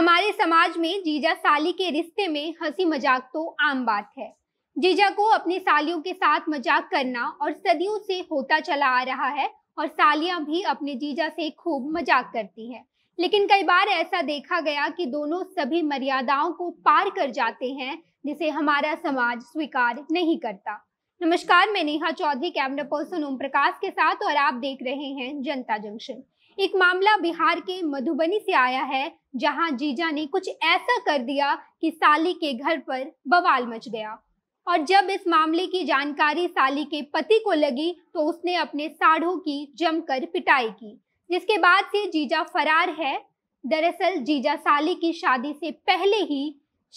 हमारे समाज में जीजा साली के रिश्ते में हंसी मजाक तो आम बात है जीजा को अपने सालियों के साथ मजाक करना और सदियों से होता चला आ रहा है और सालियां भी अपने जीजा से खूब मजाक करती है लेकिन कई बार ऐसा देखा गया कि दोनों सभी मर्यादाओं को पार कर जाते हैं जिसे हमारा समाज स्वीकार नहीं करता नमस्कार मैं नेहा चौधरी कैमरा पर्सन ओम प्रकाश के साथ और आप देख रहे हैं जनता जंक्शन एक मामला बिहार के मधुबनी से आया है जहां जीजा ने कुछ ऐसा कर दिया कि साली के घर पर बवाल मच गया और जब इस मामले की जानकारी साली के पति को लगी तो उसने अपने साढ़ों की जमकर पिटाई की जिसके बाद से जीजा फरार है दरअसल जीजा साली की शादी से पहले ही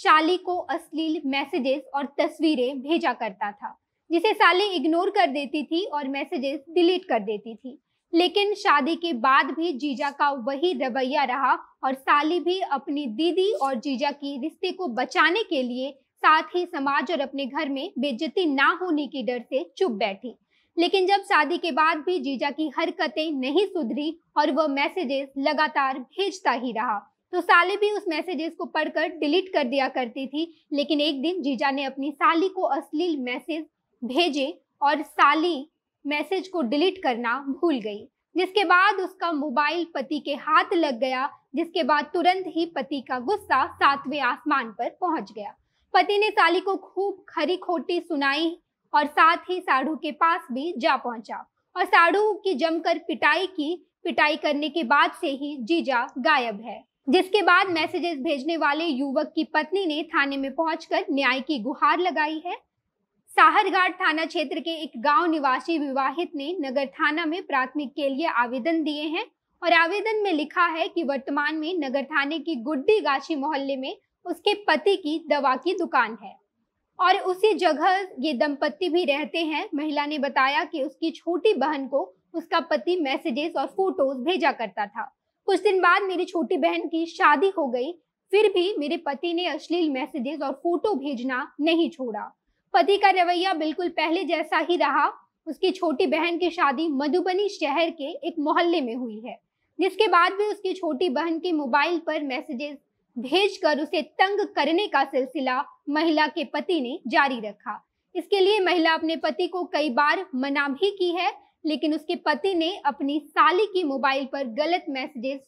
शाली को अश्लील मैसेजेस और तस्वीरें भेजा करता था जिसे साली इग्नोर कर देती थी और मैसेजेस डिलीट कर देती थी लेकिन शादी के बाद भी जीजा का वही रवैया रहा और साली भी अपनी दीदी और जीजा की रिश्ते को बचाने के लिए साथ ही समाज और अपने घर में बेज्जती ना होने की डर से चुप बैठी लेकिन जब शादी के बाद भी जीजा की हरकतें नहीं सुधरी और वह मैसेजेस लगातार भेजता ही रहा तो साली भी उस मैसेजेस को पढ़कर डिलीट कर दिया करती थी लेकिन एक दिन जीजा ने अपनी साली को अश्लील मैसेज भेजे और साली मैसेज को डिलीट करना भूल गई जिसके बाद उसका मोबाइल पति के हाथ लग गया जिसके बाद तुरंत ही पति का गुस्सा सातवें आसमान पर पहुंच गया पति ने साली को खूब खरी खोटी सुनाई और साथ ही साढ़ू के पास भी जा पहुंचा और साढ़ू की जमकर पिटाई की पिटाई करने के बाद से ही जीजा गायब है जिसके बाद मैसेजेस भेजने वाले युवक की पत्नी ने थाने में पहुंचकर न्याय की गुहार लगाई है साहरघाट थाना क्षेत्र के एक गांव निवासी विवाहित ने नगर थाना में प्राथमिक के लिए आवेदन दिए हैं और आवेदन में लिखा है कि वर्तमान में नगर थाने की गुड्डी गाछी मोहल्ले में उसके पति की दवा की दुकान है और उसी जगह ये दंपत्ति भी रहते हैं महिला ने बताया कि उसकी छोटी बहन को उसका पति मैसेजेस और फोटोज भेजा करता था कुछ दिन बाद मेरी छोटी बहन की शादी हो गई फिर भी मेरे पति ने अश्लील मैसेजेस और फोटो भेजना नहीं छोड़ा पति का रवैया बिल्कुल पहले जैसा ही रहा उसकी छोटी बहन की शादी मधुबनी शहर के एक मोहल्ले में हुई है जिसके बाद भी उसकी छोटी बहन के मोबाइल पर मैसेजेस भेजकर उसे तंग करने का सिलसिला महिला के पति ने जारी रखा इसके लिए महिला अपने पति को कई बार मना भी की है लेकिन उसके पति ने अपनी साली की मोबाइल पर गलत मैसेजेस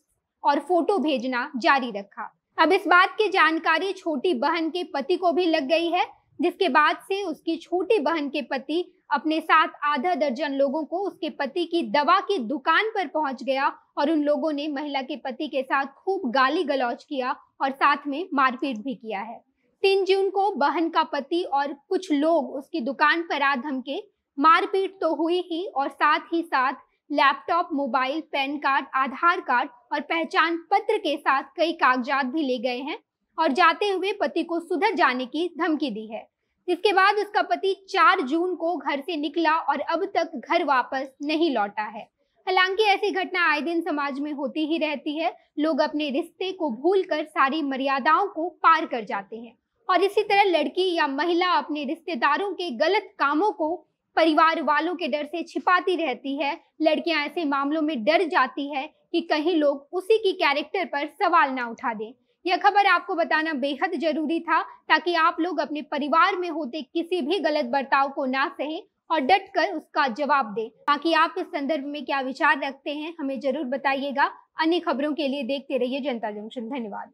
और फोटो भेजना जारी रखा अब इस बात की जानकारी छोटी बहन के पति को भी लग गई है जिसके बाद से उसकी छोटी बहन के पति अपने साथ आधा दर्जन लोगों को उसके पति की दवा की दुकान पर पहुंच गया और उन लोगों ने महिला के पति के साथ खूब गाली गलौज किया और साथ में मारपीट भी किया है तीन जून को बहन का पति और कुछ लोग उसकी दुकान पर आ धमके मारपीट तो हुई ही और साथ ही साथ laptop mobile pan card Aadhaar card और पहचान पत्र के साथ कई कागजात भी ले गए हैं और जाते हुए पति को सुधर जाने की धमकी दी है जिसके बाद उसका पति 4 जून को घर से निकला और अब तक घर वापस नहीं लौटा है हालांकि ऐसी घटना आए दिन समाज में होती ही रहती है लोग अपने रिश्ते को भूलकर सारी मर्यादाओं को पार कर जाते हैं और इसी तरह लड़की या महिला अपने रिश्तेदारों के गलत कामों को परिवार वालों के डर से छिपाती रहती है लड़कियां ऐसे मामलों में डर जाती है कि कहीं लोग उसी की कैरेक्टर पर सवाल ना उठा दें यह खबर आपको बताना बेहद जरूरी था ताकि आप लोग अपने परिवार में होते किसी भी गलत बर्ताव को ना सहें और डट कर उसका जवाब दें बाकी आप इस संदर्भ में क्या विचार रखते हैं हमें जरूर बताइएगा अन्य खबरों के लिए देखते रहिए जनता जंक्शन धन्यवाद